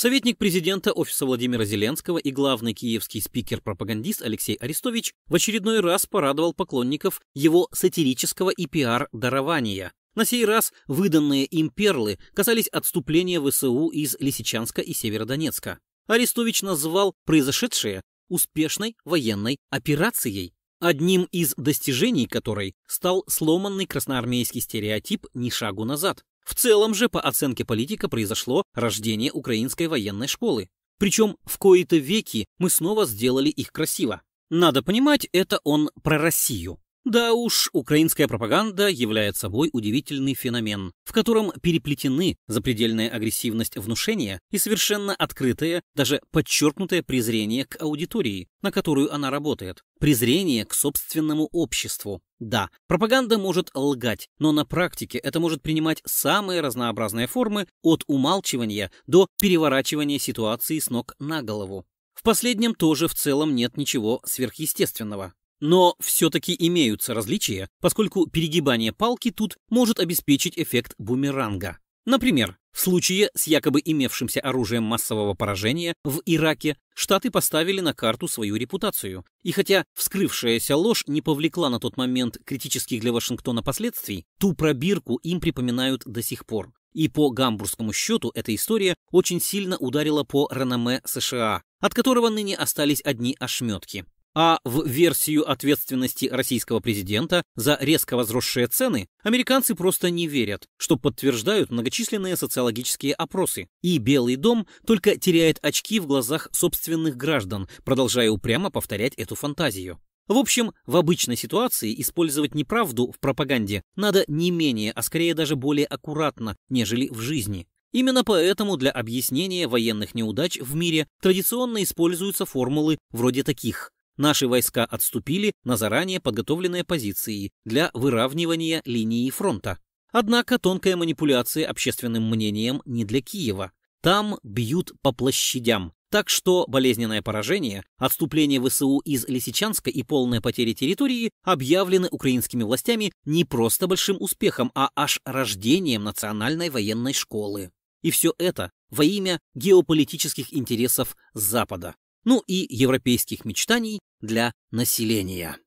Советник президента Офиса Владимира Зеленского и главный киевский спикер-пропагандист Алексей Арестович в очередной раз порадовал поклонников его сатирического и пиар-дарования. На сей раз выданные им перлы касались отступления ВСУ из Лисичанска и Северодонецка. Арестович назвал произошедшее успешной военной операцией, одним из достижений которой стал сломанный красноармейский стереотип «ни шагу назад», в целом же, по оценке политика, произошло рождение украинской военной школы. Причем в кои-то веки мы снова сделали их красиво. Надо понимать, это он про Россию. Да уж, украинская пропаганда является собой удивительный феномен, в котором переплетены запредельная агрессивность внушения и совершенно открытое, даже подчеркнутое презрение к аудитории, на которую она работает, презрение к собственному обществу. Да, пропаганда может лгать, но на практике это может принимать самые разнообразные формы от умалчивания до переворачивания ситуации с ног на голову. В последнем тоже в целом нет ничего сверхъестественного. Но все-таки имеются различия, поскольку перегибание палки тут может обеспечить эффект бумеранга. Например, в случае с якобы имевшимся оружием массового поражения в Ираке Штаты поставили на карту свою репутацию. И хотя вскрывшаяся ложь не повлекла на тот момент критических для Вашингтона последствий, ту пробирку им припоминают до сих пор. И по гамбургскому счету эта история очень сильно ударила по реноме США, от которого ныне остались одни ошметки. А в версию ответственности российского президента за резко возросшие цены американцы просто не верят, что подтверждают многочисленные социологические опросы. И Белый дом только теряет очки в глазах собственных граждан, продолжая упрямо повторять эту фантазию. В общем, в обычной ситуации использовать неправду в пропаганде надо не менее, а скорее даже более аккуратно, нежели в жизни. Именно поэтому для объяснения военных неудач в мире традиционно используются формулы вроде таких наши войска отступили на заранее подготовленные позиции для выравнивания линии фронта. Однако тонкая манипуляция общественным мнением не для Киева. Там бьют по площадям. Так что болезненное поражение, отступление ВСУ из Лисичанска и полная потеря территории объявлены украинскими властями не просто большим успехом, а аж рождением национальной военной школы. И все это во имя геополитических интересов Запада ну и европейских мечтаний для населения.